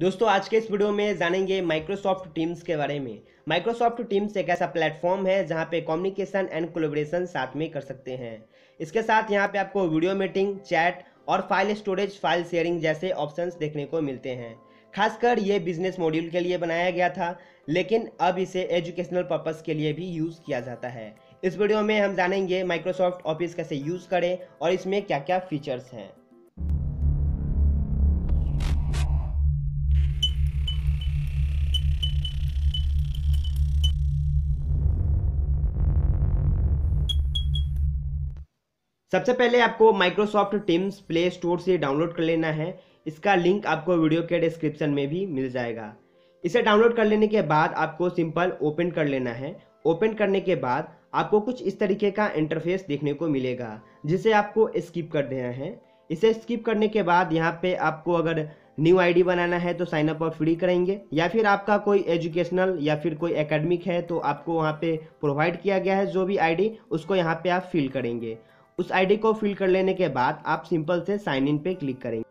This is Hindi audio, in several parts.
दोस्तों आज के इस वीडियो में जानेंगे माइक्रोसॉफ्ट टीम्स के बारे में माइक्रोसॉफ्ट टीम्स एक ऐसा प्लेटफॉर्म है जहां पे कम्युनिकेशन एंड कोलेबोरेशन साथ में कर सकते हैं इसके साथ यहां पे आपको वीडियो मीटिंग चैट और फाइल स्टोरेज फाइल शेयरिंग जैसे ऑप्शंस देखने को मिलते हैं खासकर ये बिजनेस मॉड्यूल के लिए बनाया गया था लेकिन अब इसे एजुकेशनल पर्पज़ के लिए भी यूज़ किया जाता है इस वीडियो में हम जानेंगे माइक्रोसॉफ्ट ऑफिस कैसे यूज़ करें और इसमें क्या क्या फीचर्स हैं सबसे पहले आपको माइक्रोसॉफ्ट टीम्स प्ले स्टोर से डाउनलोड कर लेना है इसका लिंक आपको वीडियो के डिस्क्रिप्शन में भी मिल जाएगा इसे डाउनलोड कर लेने के बाद आपको सिंपल ओपन कर लेना है ओपन करने के बाद आपको कुछ इस तरीके का इंटरफेस देखने को मिलेगा जिसे आपको स्किप कर देना है इसे स्किप करने के बाद यहाँ पे आपको अगर न्यू आईडी बनाना है तो साइनअप और फ्री करेंगे या फिर आपका कोई एजुकेशनल या फिर कोई एकेडमिक है तो आपको वहाँ पे प्रोवाइड किया गया है जो भी आईडी उसको यहाँ पे आप फिल करेंगे उस आईडी को फिल कर लेने के बाद आप सिंपल से साइन इन पे क्लिक करेंगे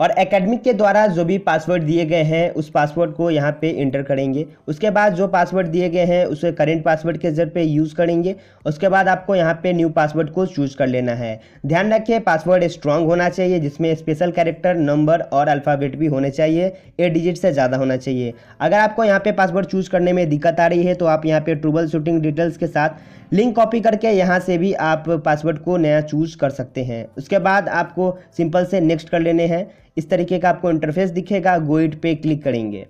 और एकेडमिक के द्वारा जो भी पासवर्ड दिए गए हैं उस पासवर्ड को यहाँ पे इंटर करेंगे उसके बाद जो पासवर्ड दिए गए हैं उसे करेंट पासवर्ड के जर पे यूज़ करेंगे उसके बाद आपको यहाँ पे न्यू पासवर्ड को चूज कर लेना है ध्यान रखिए पासवर्ड स्ट्रांग होना चाहिए जिसमें स्पेशल कैरेक्टर नंबर और अल्फ़ाबेट भी होने चाहिए एट डिजिट से ज़्यादा होना चाहिए अगर आपको यहाँ पर पासवर्ड चूज़ करने में दिक्कत आ रही है तो आप यहाँ पर ट्रूबल शूटिंग डिटेल्स के साथ लिंक कॉपी करके यहाँ से भी आप पासवर्ड को नया चूज कर सकते हैं उसके बाद आपको सिंपल से नेक्स्ट कर लेने हैं इस तरीके का आपको इंटरफेस दिखेगा गोइट पे क्लिक करेंगे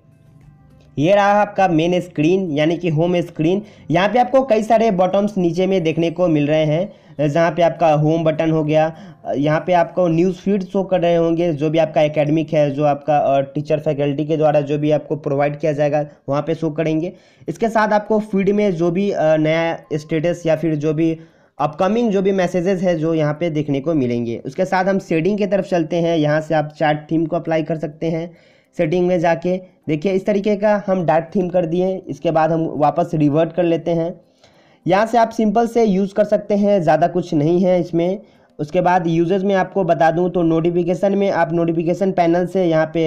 ये रहा आपका मेन स्क्रीन यानी कि होम स्क्रीन यहाँ पे आपको कई सारे बटन्स नीचे में देखने को मिल रहे हैं जहाँ पे आपका होम बटन हो गया यहाँ पे आपको न्यूज़ फीड शो कर रहे होंगे जो भी आपका एकेडमिक है जो आपका टीचर फैकल्टी के द्वारा जो भी आपको प्रोवाइड किया जाएगा वहाँ पे शो करेंगे इसके साथ आपको फीड में जो भी नया स्टेटस या फिर जो भी अपकमिंग जो भी मैसेजेस है जो यहाँ पे देखने को मिलेंगे उसके साथ हम सेडिंग की तरफ चलते हैं यहाँ से आप चार्ट थीम को अप्लाई कर सकते हैं सेटिंग में जाके देखिए इस तरीके का हम डार्क थीम कर दिए इसके बाद हम वापस रिवर्ट कर लेते हैं यहाँ से आप सिंपल से यूज़ कर सकते हैं ज़्यादा कुछ नहीं है इसमें उसके बाद यूजर्स में आपको बता दूं तो नोटिफिकेशन में आप नोटिफिकेशन पैनल से यहाँ पे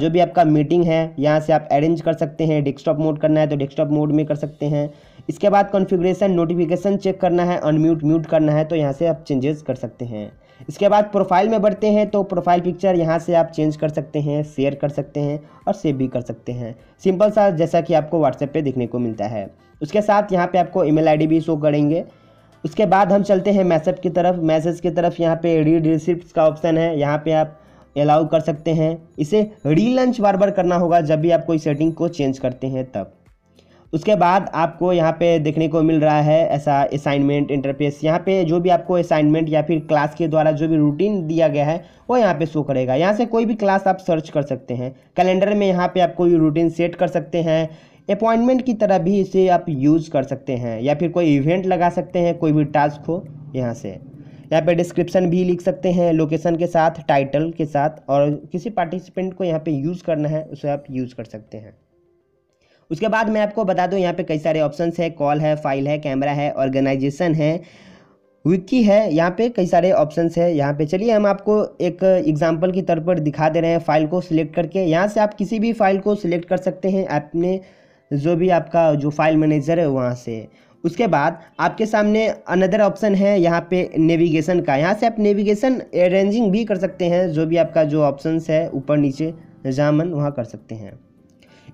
जो भी आपका मीटिंग है यहाँ से आप अरेंज कर सकते हैं डेस्कटॉप मोड करना है तो डेस्कटॉप मोड में कर सकते हैं इसके बाद कॉन्फ़िगरेशन नोटिफिकेशन चेक करना है अनम्यूट म्यूट करना है तो यहाँ से आप चेंजेस कर सकते हैं इसके बाद प्रोफाइल में बढ़ते हैं तो प्रोफाइल पिक्चर यहाँ से आप चेंज कर सकते हैं शेयर कर सकते हैं और सेव भी कर सकते हैं सिंपल सा जैसा कि आपको व्हाट्सएप पे देखने को मिलता है उसके साथ यहाँ पे आपको ईमेल आईडी भी शो करेंगे उसके बाद हम चलते हैं मैसेज की तरफ मैसेज की तरफ यहाँ पे रीड रिसिप्ट का ऑप्शन है यहाँ पे आप अलाउ कर सकते हैं इसे रीलंच बार बार करना होगा जब भी आप कोई सेटिंग को चेंज करते हैं तब उसके बाद आपको यहाँ पे देखने को मिल रहा है ऐसा असाइनमेंट इंटरफेस यहाँ पे जो भी आपको असाइनमेंट या फिर क्लास के द्वारा जो भी रूटीन दिया गया है वो यहाँ पे शो करेगा यहाँ से कोई भी क्लास आप सर्च कर सकते हैं कैलेंडर में यहाँ पे आप कोई रूटीन सेट कर सकते हैं अपॉइंटमेंट की तरह भी इसे आप यूज़ कर सकते हैं या फिर कोई इवेंट लगा सकते हैं कोई भी टास्क हो यहाँ से यहाँ पे डिस्क्रिप्शन भी लिख सकते हैं लोकेशन के साथ टाइटल के साथ और किसी पार्टिसिपेंट को यहाँ पे यूज़ करना है उसे आप यूज़ कर सकते हैं उसके बाद मैं आपको बता दूं यहाँ पे कई सारे ऑप्शंस है कॉल है फाइल है कैमरा है ऑर्गेनाइजेशन है विकी है यहाँ पे कई सारे ऑप्शंस है यहाँ पे चलिए हम आपको एक एग्जांपल की तौर पर दिखा दे रहे हैं फाइल को सिलेक्ट करके यहाँ से आप किसी भी फाइल को सिलेक्ट कर सकते हैं आपने जो भी आपका जो फाइल मैनेजर है वहाँ से उसके बाद आपके सामने अनदर ऑप्शन है यहाँ पे नेविगेशन का यहाँ से आप नेविगेशन अरेंजिंग भी कर सकते हैं जो भी आपका जो ऑप्शंस है ऊपर नीचे जामन वहाँ कर सकते हैं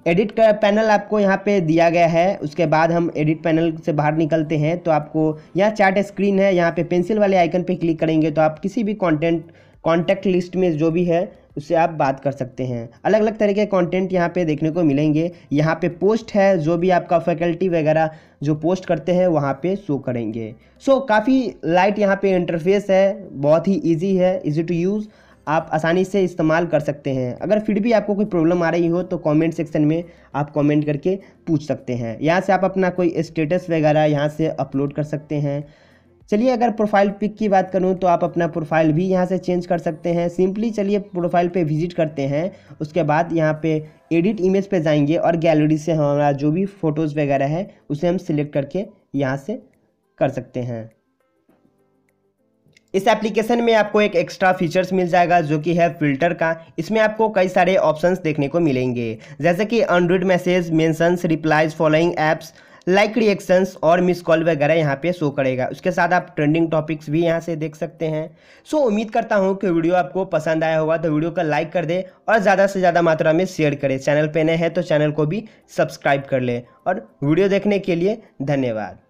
एडिट का पैनल आपको यहाँ पे दिया गया है उसके बाद हम एडिट पैनल से बाहर निकलते हैं तो आपको यहाँ चार्ट स्क्रीन है यहाँ पे पेंसिल वाले आइकन पे क्लिक करेंगे तो आप किसी भी कंटेंट कॉन्टैक्ट लिस्ट में जो भी है उससे आप बात कर सकते हैं अलग अलग तरह के कॉन्टेंट यहाँ पे देखने को मिलेंगे यहाँ पे पोस्ट है जो भी आपका फैकल्टी वगैरह जो पोस्ट करते हैं वहाँ पे शो करेंगे सो so, काफ़ी लाइट यहाँ पे इंटरफेस है बहुत ही इजी है इजी टू यूज़ आप आसानी से इस्तेमाल कर सकते हैं अगर फिर भी आपको कोई प्रॉब्लम आ रही हो तो कमेंट सेक्शन में आप कमेंट करके पूछ सकते हैं यहाँ से आप अपना कोई स्टेटस वगैरह यहाँ से अपलोड कर सकते हैं चलिए अगर प्रोफाइल पिक की बात करूँ तो आप अपना प्रोफाइल भी यहाँ से चेंज कर सकते हैं सिंपली चलिए प्रोफाइल पर विजिट करते हैं उसके बाद यहाँ पर एडिट इमेज पर जाएंगे और गैलरी से हमारा जो भी फ़ोटोज़ वगैरह है उसे हम सिलेक्ट करके यहाँ से कर सकते हैं इस एप्लीकेशन में आपको एक एक्स्ट्रा फीचर्स मिल जाएगा जो कि है फिल्टर का इसमें आपको कई सारे ऑप्शंस देखने को मिलेंगे जैसे कि unread message mentions replies following apps like reactions और मिस कॉल वगैरह यहाँ पे शो करेगा उसके साथ आप ट्रेंडिंग टॉपिक्स भी यहाँ से देख सकते हैं सो so, उम्मीद करता हूँ कि वीडियो आपको पसंद आया होगा तो वीडियो का लाइक कर दे और ज़्यादा से ज़्यादा मात्रा में शेयर करें चैनल पे नए हैं तो चैनल को भी सब्सक्राइब कर ले और वीडियो देखने के लिए धन्यवाद